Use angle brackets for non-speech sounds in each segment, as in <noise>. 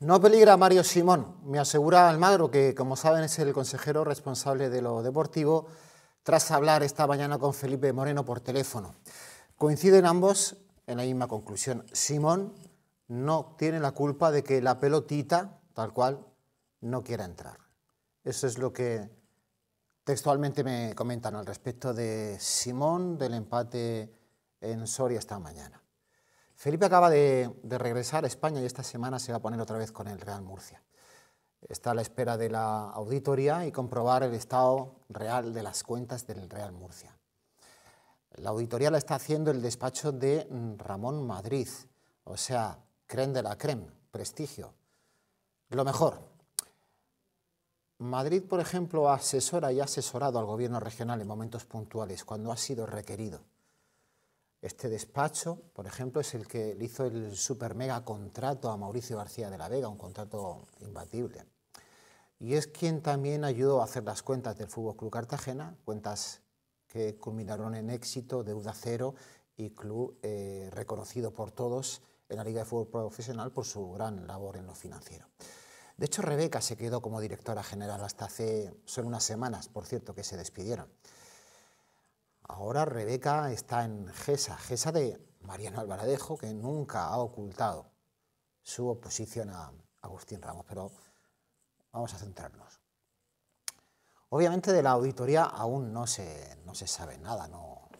No peligra Mario Simón, me asegura Almagro, que como saben es el consejero responsable de lo deportivo, tras hablar esta mañana con Felipe Moreno por teléfono. Coinciden ambos en la misma conclusión. Simón no tiene la culpa de que la pelotita, tal cual, no quiera entrar. Eso es lo que textualmente me comentan al respecto de Simón, del empate en Soria esta mañana. Felipe acaba de, regresar a España y esta semana se va a poner otra vez con el Real Murcia. Está a la espera de la auditoría y comprobar el estado real de las cuentas del Real Murcia. La auditoría la está haciendo el despacho de Ramón Madrid, o sea, creme de la creme, prestigio. Lo mejor. Madrid, por ejemplo, asesora y ha asesorado al gobierno regional en momentos puntuales, cuando ha sido requerido este despacho, por ejemplo, es el que le hizo el super mega contrato a Mauricio García de la Vega, un contrato imbatible. Y es quien también ayudó a hacer las cuentas del Fútbol Club Cartagena, cuentas que culminaron en éxito, deuda cero y club eh, reconocido por todos en la Liga de Fútbol Profesional por su gran labor en lo financiero. De hecho, Rebeca se quedó como directora general hasta hace solo unas semanas, por cierto, que se despidieron. Ahora Rebeca está en Gesa, Gesa de Mariano Alvaradejo, que nunca ha ocultado su oposición a Agustín Ramos, pero vamos a centrarnos. Obviamente de la auditoría aún no se, sabe nada, no,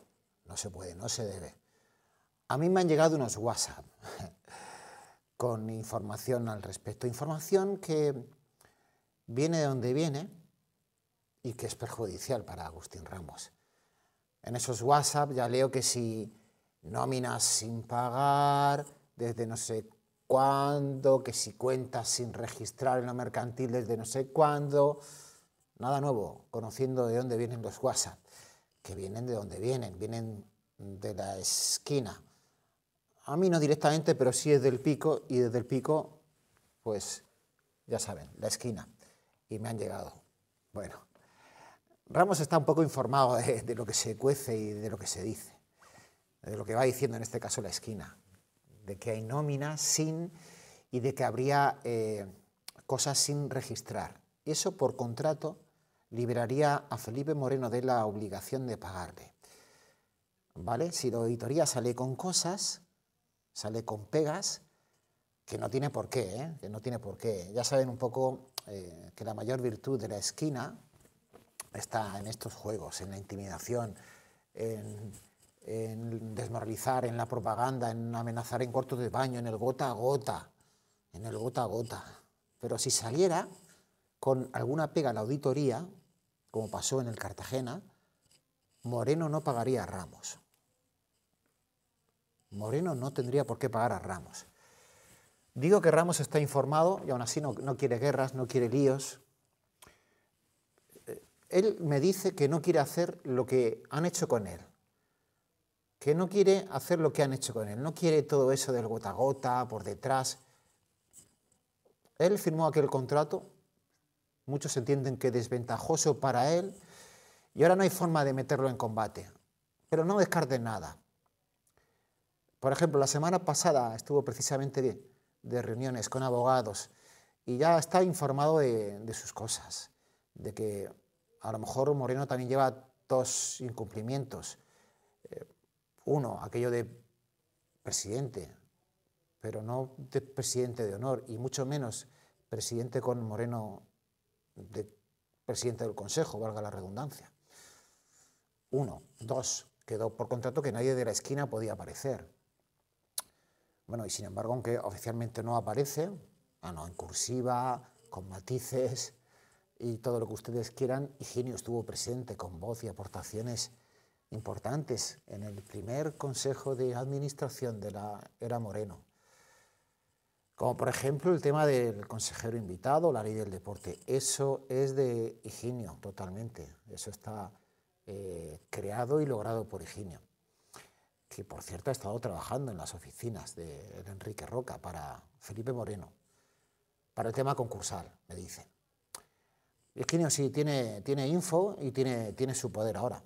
no se puede, no se debe. A mí me han llegado unos WhatsApp <laughs> con información al respecto, información que viene de donde viene y que es perjudicial para Agustín Ramos. En esos WhatsApp ya leo que si nóminas sin pagar, desde no sé cuándo, que si cuentas sin registrar en lo mercantil desde no sé cuándo. Nada nuevo, conociendo de dónde vienen los WhatsApp, que vienen de dónde vienen, vienen de la esquina. A mí no directamente, pero sí es del pico y desde el pico, pues ya saben, la esquina. Y me han llegado. Bueno. Ramos está un poco informado de, lo que se cuece y de lo que se dice, de lo que va diciendo en este caso la esquina, de que hay nómina sin y de que habría eh, cosas sin registrar. Eso por contrato liberaría a Felipe Moreno de la obligación de pagarle. ¿Vale? Si la auditoría sale con cosas, sale con pegas, que no tiene por qué, ¿eh? que no tiene por qué. Ya saben un poco eh, que la mayor virtud de la esquina está en estos juegos, en la intimidación, en, desmoralizar, en la propaganda, en amenazar en corto de baño, en el gota a gota, en el gota a gota. Pero si saliera con alguna pega a la auditoría, como pasó en el Cartagena, Moreno no pagaría a Ramos. Moreno no tendría por qué pagar a Ramos. Digo que Ramos está informado y aún así no quiere guerras, no quiere líos, él me dice que no quiere hacer lo que han hecho con él, que no quiere hacer lo que han hecho con él, no quiere todo eso del gota a gota, por detrás. Él firmó aquel contrato, muchos entienden que desventajoso para él, y ahora no hay forma de meterlo en combate, pero no descarte nada. Por ejemplo, la semana pasada estuvo precisamente de, reuniones con abogados y ya está informado de, de sus cosas, de que a lo mejor Moreno también lleva dos incumplimientos. Eh, uno, aquello de presidente, pero no de presidente de honor y mucho menos presidente con Moreno de presidente del Consejo, valga la redundancia. Uno, dos, quedó por contrato que nadie de la esquina podía aparecer. Bueno, y sin embargo, aunque oficialmente no aparece, en cursiva, con matices, y todo lo que ustedes quieran. Higinio estuvo presente con voz y aportaciones importantes en el primer Consejo de Administración de la era Moreno. Como por ejemplo el tema del consejero invitado, la ley del deporte. Eso es de Higinio totalmente. Eso está eh, creado y logrado por Higinio. Que por cierto ha estado trabajando en las oficinas de Enrique Roca para Felipe Moreno. Para el tema concursal, me dicen. Higinio sí tiene, tiene info y tiene, tiene su poder ahora,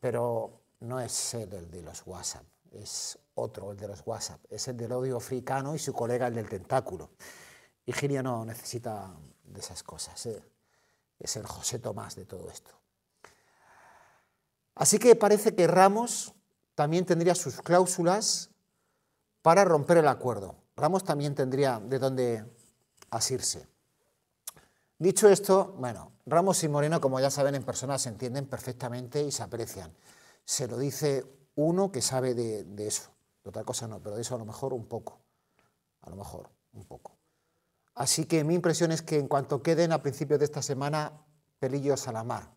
pero no es el de los WhatsApp, es otro el de los WhatsApp, es el del odio africano y su colega el del tentáculo. Virginia no necesita de esas cosas, ¿eh? es el José Tomás de todo esto. Así que parece que Ramos también tendría sus cláusulas para romper el acuerdo. Ramos también tendría de dónde asirse. Dicho esto, bueno, Ramos y Moreno, como ya saben, en persona se entienden perfectamente y se aprecian. Se lo dice uno que sabe de, eso. De otra cosa no, pero de eso a lo mejor un poco. A lo mejor un poco. Así que mi impresión es que en cuanto queden a principios de esta semana, pelillos a la mar.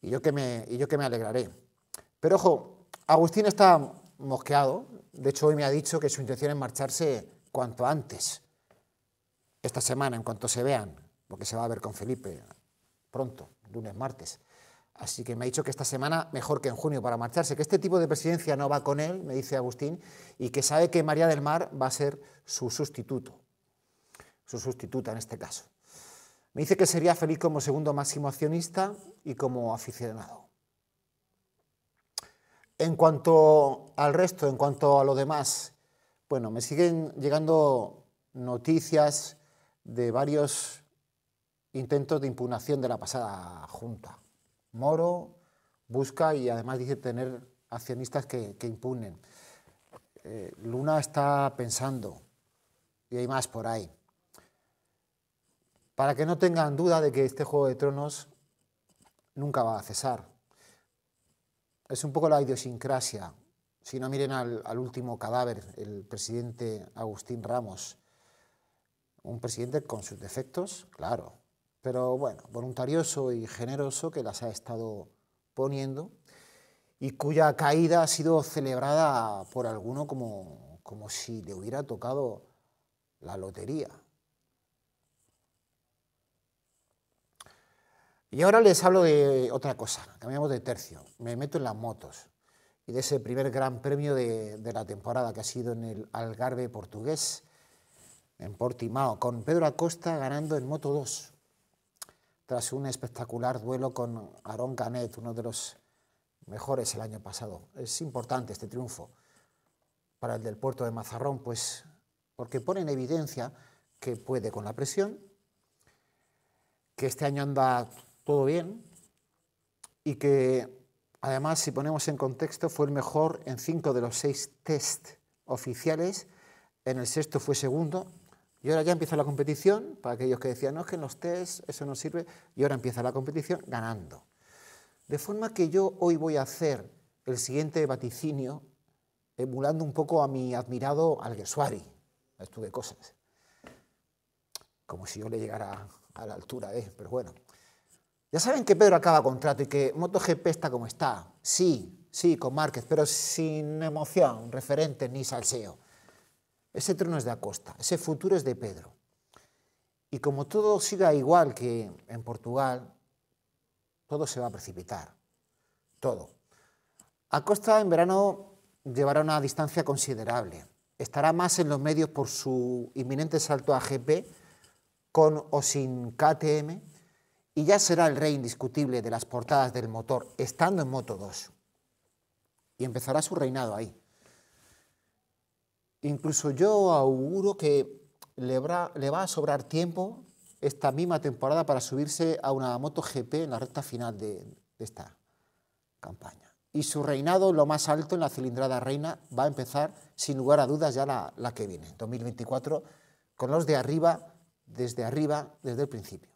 Y yo que me, y yo que me alegraré. Pero ojo, Agustín está mosqueado. De hecho, hoy me ha dicho que su intención es marcharse cuanto antes. Esta semana, en cuanto se vean, porque se va a ver con Felipe pronto, lunes, martes. Así que me ha dicho que esta semana mejor que en junio para marcharse, que este tipo de presidencia no va con él, me dice Agustín, y que sabe que María del Mar va a ser su sustituto, su sustituta en este caso. Me dice que sería feliz como segundo máximo accionista y como aficionado. En cuanto al resto, en cuanto a lo demás, bueno, me siguen llegando noticias de varios intentos de impugnación de la pasada Junta. Moro busca y además dice tener accionistas que, que impugnen. Eh, Luna está pensando, y hay más por ahí, para que no tengan duda de que este Juego de Tronos nunca va a cesar. Es un poco la idiosincrasia. Si no miren al último cadáver, el presidente Agustín Ramos, un presidente con sus defectos, claro, pero bueno, voluntarioso y generoso que las ha estado poniendo y cuya caída ha sido celebrada por alguno como, si le hubiera tocado la lotería. Y ahora les hablo de otra cosa, cambiamos de tercio, me meto en las motos y de ese primer gran premio de, de la temporada que ha sido en el Algarve portugués, en Portimao, con Pedro Acosta ganando en Moto 2 tras un espectacular duelo con Aaron Canet, uno de los mejores el año pasado. Es importante este triunfo para el del puerto de Mazarrón, pues porque pone en evidencia que puede con la presión, que este año anda todo bien y que además, si ponemos en contexto, fue el mejor en cinco de los seis test oficiales, en el sexto fue segundo y ahora ya empieza la competición, para aquellos que decían, no, es que en los test eso no sirve, y ahora empieza la competición ganando. De forma que yo hoy voy a hacer el siguiente vaticinio, emulando un poco a mi admirado Alguersuari. A estuve cosas? Como si yo le llegara a la altura, ¿eh? pero bueno. Ya saben que Pedro acaba contrato y que MotoGP está como está. Sí, sí, con Márquez, pero sin emoción, referente ni salseo. Ese trono es de Acosta, ese futuro es de Pedro. Y como todo siga igual que en Portugal, todo se va a precipitar. Todo. Acosta en verano llevará una distancia considerable. Estará más en los medios por su inminente salto a GP con o sin KTM y ya será el rey indiscutible de las portadas del motor estando en Moto 2. Y empezará su reinado ahí. Incluso yo auguro que le, va a sobrar tiempo esta misma temporada para subirse a una moto GP en la recta final de, esta campaña. Y su reinado, lo más alto en la cilindrada reina, va a empezar sin lugar a dudas ya la que viene, 2024, con los de arriba, desde arriba, desde el principio.